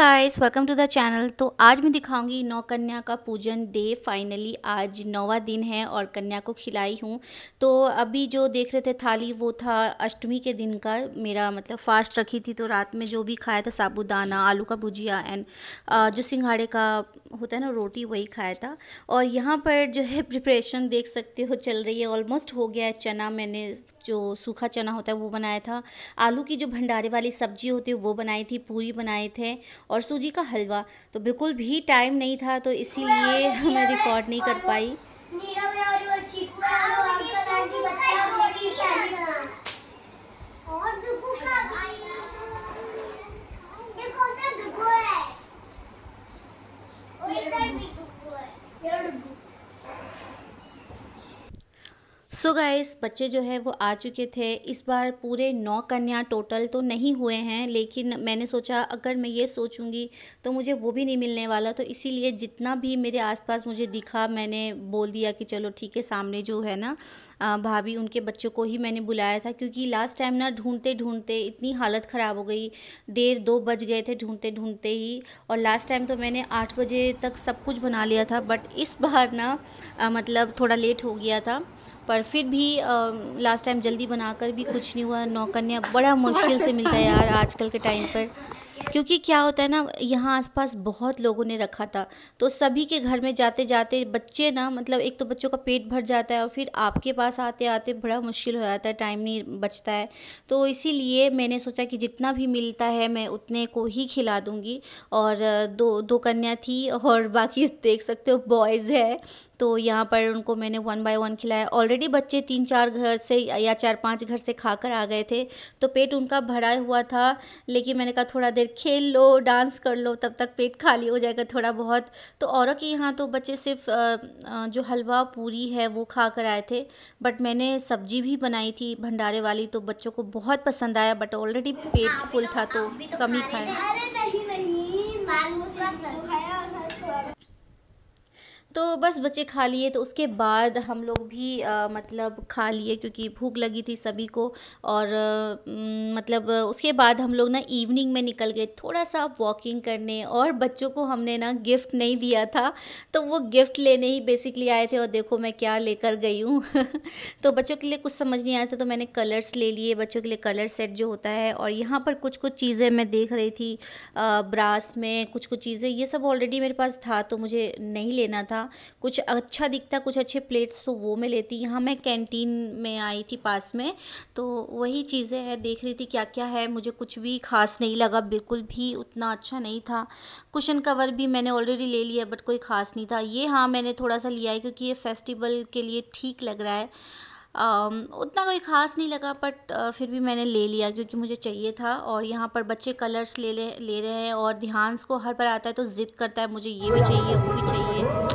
guys welcome to the channel तो आज मैं दिखाऊंगी नौ कन्या का पूजन डे फाइनली आज नौवा दिन है और कन्या को खिलाई हूँ तो अभी जो देख रहे थे थाली वो था अष्टमी के दिन का मेरा मतलब फास्ट रखी थी तो रात में जो भी खाया था साबूदाना आलू का भुजिया एंड जो सिंघाड़े का होता है ना रोटी वही खाया था और यहाँ पर जो है प्रिपरेशन देख सकते हो चल रही है ऑलमोस्ट हो गया है चना मैंने जो सूखा चना होता है वो बनाया था आलू की जो भंडारे वाली सब्जी होती है वो बनाई थी पूरी बनाए थे और सूजी का हलवा तो बिल्कुल भी टाइम नहीं था तो इसीलिए मैं रिकॉर्ड नहीं कर पाई सो so गाइस बच्चे जो है वो आ चुके थे इस बार पूरे नौ कन्या टोटल तो नहीं हुए हैं लेकिन मैंने सोचा अगर मैं ये सोचूंगी तो मुझे वो भी नहीं मिलने वाला तो इसीलिए जितना भी मेरे आसपास मुझे दिखा मैंने बोल दिया कि चलो ठीक है सामने जो है ना भाभी उनके बच्चों को ही मैंने बुलाया था क्योंकि लास्ट टाइम ना ढूंढते ढूंढते इतनी हालत ख़राब हो गई देर दो बज गए थे ढूंढते ढूंढते ही और लास्ट टाइम तो मैंने आठ बजे तक सब कुछ बना लिया था बट इस बार ना मतलब थोड़ा लेट हो गया था पर फिर भी लास्ट टाइम जल्दी बनाकर भी कुछ नहीं हुआ नौकन्या बड़ा मुश्किल से मिलता है यार आजकल के टाइम पर क्योंकि क्या होता है ना यहाँ आसपास बहुत लोगों ने रखा था तो सभी के घर में जाते जाते बच्चे ना मतलब एक तो बच्चों का पेट भर जाता है और फिर आपके पास आते आते बड़ा मुश्किल हो जाता है टाइम नहीं बचता है तो इसीलिए मैंने सोचा कि जितना भी मिलता है मैं उतने को ही खिला दूँगी और दो दो कन्या थी और बाकी देख सकते हो बॉयज़ है तो यहाँ पर उनको मैंने वन बाय वन खिलाया ऑलरेडी बच्चे तीन चार घर से या चार पांच घर से खाकर आ गए थे तो पेट उनका भरा हुआ था लेकिन मैंने कहा थोड़ा देर खेल लो डांस कर लो तब तक पेट खाली हो जाएगा थोड़ा बहुत तो औरों के यहाँ तो बच्चे सिर्फ जो हलवा पूरी है वो खा कर आए थे बट मैंने सब्जी भी बनाई थी भंडारे वाली तो बच्चों को बहुत पसंद आया बट ऑलरेडी पेट हाँ, फुल था तो, तो, तो कम ही खाया तो बस बच्चे खा लिए तो उसके बाद हम लोग भी आ, मतलब खा लिए क्योंकि भूख लगी थी सभी को और आ, मतलब उसके बाद हम लोग ना इवनिंग में निकल गए थोड़ा सा वॉकिंग करने और बच्चों को हमने ना गिफ्ट नहीं दिया था तो वो गिफ्ट लेने ही बेसिकली आए थे और देखो मैं क्या लेकर गई हूँ तो बच्चों के लिए कुछ समझ नहीं आया था तो मैंने कलर्स ले लिए बच्चों के लिए कलर सेट जो होता है और यहाँ पर कुछ कुछ चीज़ें मैं देख रही थी ब्रास में कुछ कुछ चीज़ें ये सब ऑलरेडी मेरे पास था तो मुझे नहीं लेना था था कुछ अच्छा दिखता कुछ अच्छे प्लेट्स तो वो मैं लेती यहाँ मैं कैंटीन में आई थी पास में तो वही चीज़ें हैं देख रही थी क्या क्या है मुझे कुछ भी ख़ास नहीं लगा बिल्कुल भी उतना अच्छा नहीं था कुशन कवर भी मैंने ऑलरेडी ले लिया बट कोई ख़ास नहीं था ये हाँ मैंने थोड़ा सा लिया है क्योंकि ये फेस्टिवल के लिए ठीक लग रहा है Uh, उतना कोई ख़ास नहीं लगा बट uh, फिर भी मैंने ले लिया क्योंकि मुझे चाहिए था और यहाँ पर बच्चे कलर्स ले ले ले रहे हैं और ध्यान को हर बार आता है तो ज़िद करता है मुझे ये भी चाहिए वो भी चाहिए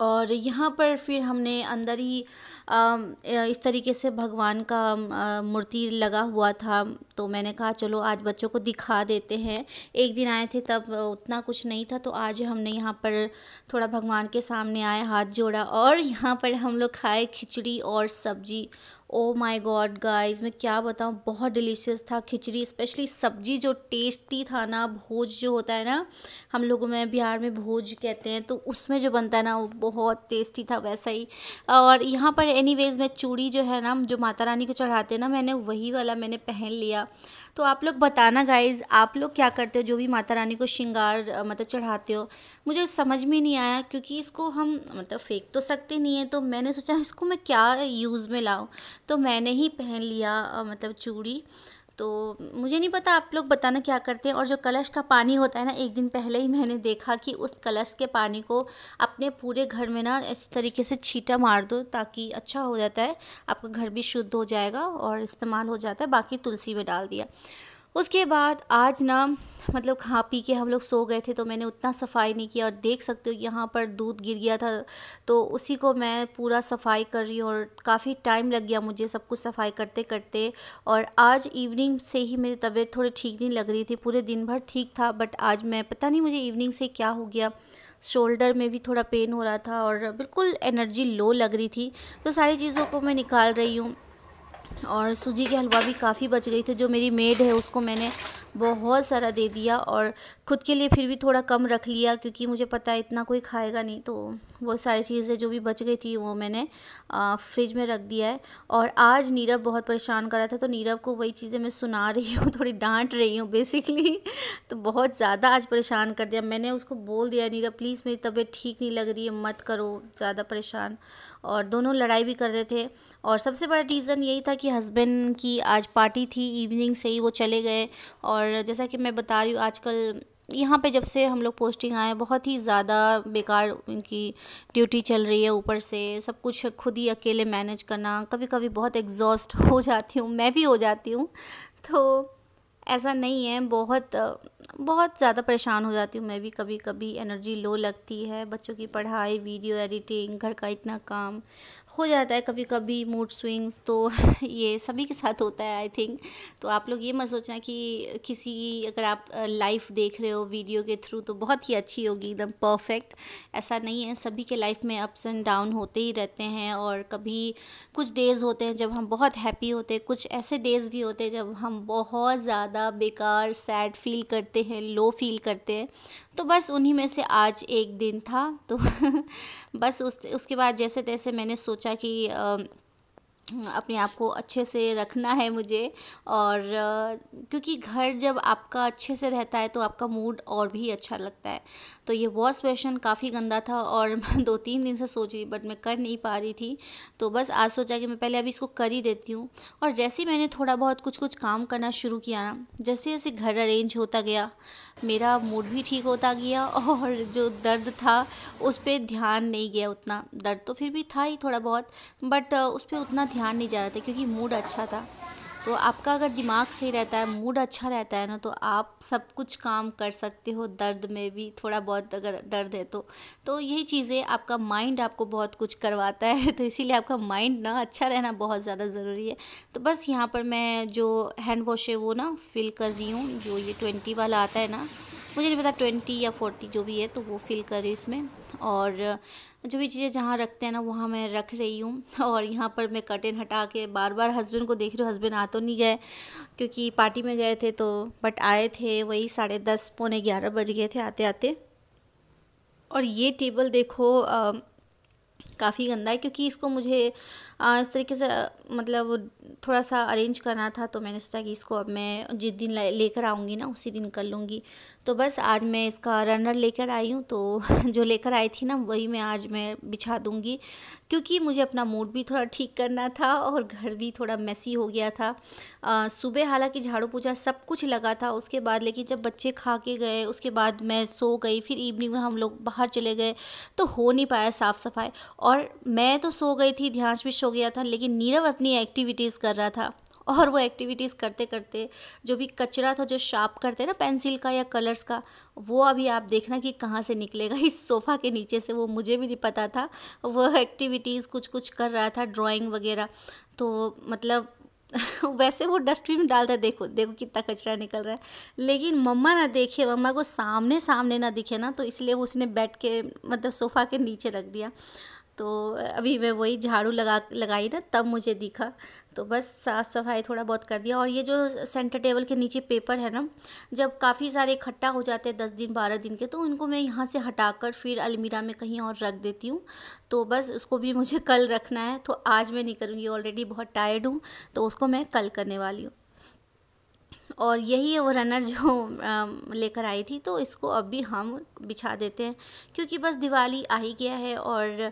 और यहाँ पर फिर हमने अंदर ही इस तरीके से भगवान का मूर्ति लगा हुआ था तो मैंने कहा चलो आज बच्चों को दिखा देते हैं एक दिन आए थे तब उतना कुछ नहीं था तो आज हमने यहाँ पर थोड़ा भगवान के सामने आए हाथ जोड़ा और यहाँ पर हम लोग खाए खिचड़ी और सब्जी ओ माई गॉड गाइज मैं क्या बताऊँ बहुत डिलीशियस था खिचड़ी स्पेशली सब्जी जो टेस्टी था ना भोज जो होता है ना हम लोगों में बिहार में भोज कहते हैं तो उसमें जो बनता है ना वो बहुत टेस्टी था वैसा ही और यहाँ पर एनीवेज़ मैं चूड़ी जो है ना जो माता रानी को चढ़ाते हैं ना मैंने वही वाला मैंने पहन लिया तो आप लोग बताना गाइज आप लोग क्या करते हो जो भी माता रानी को श्रृंगार मतलब चढ़ाते हो मुझे समझ में नहीं आया क्योंकि इसको हम मतलब फेंक तो सकते नहीं है तो मैंने सोचा इसको मैं क्या यूज़ में लाऊँ तो मैंने ही पहन लिया मतलब चूड़ी तो मुझे नहीं पता आप लोग बताना क्या करते हैं और जो कलश का पानी होता है ना एक दिन पहले ही मैंने देखा कि उस कलश के पानी को अपने पूरे घर में ना इस तरीके से छीटा मार दो ताकि अच्छा हो जाता है आपका घर भी शुद्ध हो जाएगा और इस्तेमाल हो जाता है बाकी तुलसी में डाल दिया उसके बाद आज ना मतलब खा पी के हम लोग सो गए थे तो मैंने उतना सफाई नहीं किया और देख सकते हो यहाँ पर दूध गिर गया था तो उसी को मैं पूरा सफाई कर रही हूँ और काफ़ी टाइम लग गया मुझे सब कुछ सफाई करते करते और आज इवनिंग से ही मेरी तबीयत थोड़ी ठीक नहीं लग रही थी पूरे दिन भर ठीक था बट आज मैं पता नहीं मुझे इवनिंग से क्या हो गया शोल्डर में भी थोड़ा पेन हो रहा था और बिल्कुल एनर्जी लो लग रही थी तो सारी चीज़ों को मैं निकाल रही हूँ और सूजी के हलवा भी काफ़ी बच गई थी जो मेरी मेड है उसको मैंने बहुत सारा दे दिया और ख़ुद के लिए फिर भी थोड़ा कम रख लिया क्योंकि मुझे पता है इतना कोई खाएगा नहीं तो वो सारी चीज़ें जो भी बच गई थी वो मैंने फ्रिज में रख दिया है और आज नीरव बहुत परेशान कर रहा था तो नीरव को वही चीज़ें मैं सुना रही हूँ थोड़ी डांट रही हूँ बेसिकली तो बहुत ज़्यादा आज परेशान कर दिया मैंने उसको बोल दिया नीरव प्लीज़ मेरी तबीयत ठीक नहीं लग रही है मत करो ज़्यादा परेशान और दोनों लड़ाई भी कर रहे थे और सबसे बड़ा रीज़न यही था कि हस्बैंड की आज पार्टी थी इवनिंग से ही वो चले गए और और जैसा कि मैं बता रही हूँ आजकल यहाँ पे जब से हम लोग पोस्टिंग आए बहुत ही ज़्यादा बेकार उनकी ड्यूटी चल रही है ऊपर से सब कुछ खुद ही अकेले मैनेज करना कभी कभी बहुत एग्जॉस्ट हो जाती हूँ मैं भी हो जाती हूँ तो ऐसा नहीं है बहुत बहुत ज़्यादा परेशान हो जाती हूँ मैं भी कभी कभी एनर्जी लो लगती है बच्चों की पढ़ाई वीडियो एडिटिंग घर का इतना काम हो जाता है कभी कभी मूड स्विंग्स तो ये सभी के साथ होता है आई थिंक तो आप लोग ये मत सोचना कि किसी अगर आप लाइफ देख रहे हो वीडियो के थ्रू तो बहुत ही अच्छी होगी एकदम परफेक्ट ऐसा नहीं है सभी के लाइफ में अप्स एंड डाउन होते ही रहते हैं और कभी कुछ डेज़ होते हैं जब हम बहुत हैप्पी होते हैं कुछ ऐसे डेज़ भी होते हैं जब हम बहुत ज़्यादा बेकार सैड फील करते हैं लो फील करते हैं तो बस उन्हीं में से आज एक दिन था तो बस उस उसके बाद जैसे तैसे मैंने सोचा सोचा कि अपने आप को अच्छे से रखना है मुझे और क्योंकि घर जब आपका अच्छे से रहता है तो आपका मूड और भी अच्छा लगता है तो ये वॉस क्वेश्चन काफ़ी गंदा था और मैं दो तीन दिन से सोच रही बट मैं कर नहीं पा रही थी तो बस आज सोचा कि मैं पहले अभी इसको कर ही देती हूँ और जैसे ही मैंने थोड़ा बहुत कुछ कुछ काम करना शुरू किया ना जैसे जैसे घर अरेंज होता गया मेरा मूड भी ठीक होता गया और जो दर्द था उस पर ध्यान नहीं गया उतना दर्द तो फिर भी था ही थोड़ा बहुत बट उस पर उतना ध्यान नहीं जा रहा था क्योंकि मूड अच्छा था तो आपका अगर दिमाग सही रहता है मूड अच्छा रहता है ना तो आप सब कुछ काम कर सकते हो दर्द में भी थोड़ा बहुत अगर दर्द है तो तो यही चीज़ें आपका माइंड आपको बहुत कुछ करवाता है तो इसीलिए आपका माइंड ना अच्छा रहना बहुत ज़्यादा ज़रूरी है तो बस यहाँ पर मैं जो हैंड वॉश है वो ना फिल कर रही हूँ जो ये ट्वेंटी वाला आता है ना मुझे नहीं पता ट्वेंटी या फोर्टी जो भी है तो वो फिल कर रही इसमें और जो भी चीज़ें जहाँ रखते हैं ना वहाँ मैं रख रही हूँ और यहाँ पर मैं कर्टेन हटा के बार बार हस्बैंड को देख रही हूँ हस्बैंड आ तो नहीं गए क्योंकि पार्टी में गए थे तो बट आए थे वही साढ़े दस पौने ग्यारह बज गए थे आते आते और ये टेबल देखो काफ़ी गंदा है क्योंकि इसको मुझे आ, इस तरीके से मतलब थोड़ा सा अरेंज करना था तो मैंने सोचा कि इसको अब मैं जिस दिन लेकर आऊँगी ना उसी दिन कर लूँगी तो बस आज मैं इसका रनर लेकर आई हूँ तो जो लेकर आई थी ना वही मैं आज मैं बिछा दूँगी क्योंकि मुझे अपना मूड भी थोड़ा ठीक करना था और घर भी थोड़ा मैसी हो गया था सुबह हालांकि झाड़ू पूजा सब कुछ लगा था उसके बाद लेकिन जब बच्चे खा के गए उसके बाद मैं सो गई फिर इवनिंग में हम लोग बाहर चले गए तो हो नहीं पाया साफ़ सफाई और मैं तो सो गई थी ध्यान भी सो गया था लेकिन नीरव अपनी एक्टिविटीज़ कर रहा था और वो एक्टिविटीज़ करते करते जो भी कचरा था जो शार्प करते हैं ना पेंसिल का या कलर्स का वो अभी आप देखना कि कहाँ से निकलेगा इस सोफ़ा के नीचे से वो मुझे भी नहीं पता था वो एक्टिविटीज़ कुछ कुछ कर रहा था ड्राइंग वगैरह तो मतलब वैसे वो डस्टबिन में डालता देखो देखो कितना कचरा निकल रहा है लेकिन मम्मा ना देखे मम्मा को सामने सामने ना दिखे ना तो इसलिए वो उसने बैठ के मतलब सोफ़ा के नीचे रख दिया तो अभी मैं वही झाड़ू लगा लगाई ना तब मुझे दिखा तो बस साफ़ सफाई थोड़ा बहुत कर दिया और ये जो सेंटर टेबल के नीचे पेपर है ना जब काफ़ी सारे इकट्ठा हो जाते हैं दस दिन बारह दिन के तो उनको मैं यहाँ से हटाकर फिर अलमीरा में कहीं और रख देती हूँ तो बस उसको भी मुझे कल रखना है तो आज मैं नहीं करूँगी ऑलरेडी बहुत टायर्ड हूँ तो उसको मैं कल करने वाली हूँ और यही है वो रनर जो लेकर आई थी तो इसको अब भी हम बिछा देते हैं क्योंकि बस दिवाली आ ही गया है और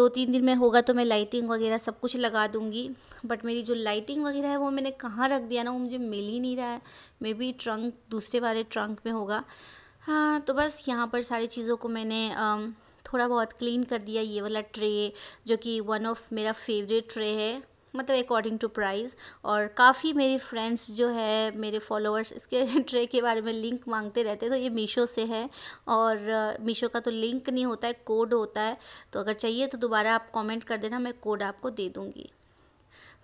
दो तीन दिन में होगा तो मैं लाइटिंग वगैरह सब कुछ लगा दूँगी बट मेरी जो लाइटिंग वगैरह है वो मैंने कहाँ रख दिया ना वो मुझे मिल ही नहीं रहा है मे बी ट्रंक दूसरे वाले ट्रंक में होगा हाँ तो बस यहाँ पर सारी चीज़ों को मैंने थोड़ा बहुत क्लीन कर दिया ये वाला ट्रे जो कि वन ऑफ मेरा फेवरेट ट्रे है मतलब अकॉर्डिंग टू प्राइस और काफ़ी मेरी फ्रेंड्स जो है मेरे फॉलोअर्स इसके ट्रे के बारे में लिंक मांगते रहते हैं तो ये मीशो से है और मीशो uh, का तो लिंक नहीं होता है कोड होता है तो अगर चाहिए तो दोबारा आप कमेंट कर देना मैं कोड आपको दे दूँगी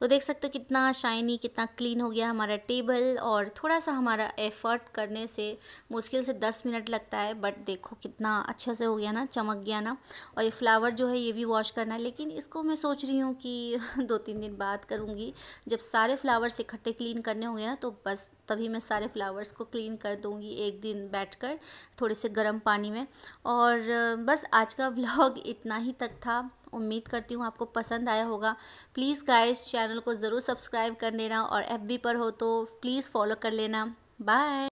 तो देख सकते हो कितना शाइनी कितना क्लीन हो गया हमारा टेबल और थोड़ा सा हमारा एफ़र्ट करने से मुश्किल से दस मिनट लगता है बट देखो कितना अच्छे से हो गया ना चमक गया ना और ये फ्लावर जो है ये भी वॉश करना है लेकिन इसको मैं सोच रही हूँ कि दो तीन दिन बाद करूँगी जब सारे फ्लावर्स इकट्ठे क्लीन करने होंगे ना तो बस तभी मैं सारे फ्लावर्स को क्लीन कर दूँगी एक दिन बैठकर थोड़े से गर्म पानी में और बस आज का व्लॉग इतना ही तक था उम्मीद करती हूँ आपको पसंद आया होगा प्लीज़ गाइस चैनल को ज़रूर सब्सक्राइब कर लेना और एफ पर हो तो प्लीज़ फॉलो कर लेना बाय